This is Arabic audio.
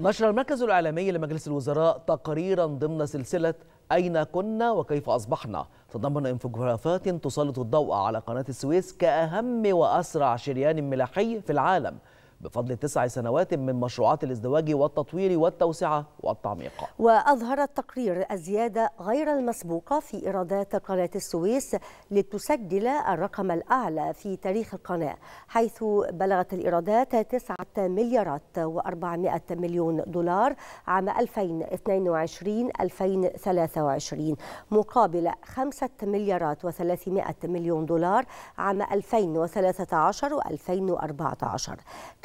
نشر المركز الإعلامي لمجلس الوزراء تقريرا ضمن سلسلة أين كنا وكيف أصبحنا تضمن انفجارات تسلط الضوء على قناة السويس كأهم وأسرع شريان ملاحي في العالم بفضل تسع سنوات من مشروعات الازدواج والتطوير والتوسعة والتعميق وأظهر التقرير الزيادة غير المسبوقة في إيرادات قناة السويس لتسجل الرقم الأعلى في تاريخ القناة حيث بلغت الإيرادات 9 مليارات و400 مليون دولار عام 2022-2023 مقابل 5 مليارات و300 مليون دولار عام 2013 و2014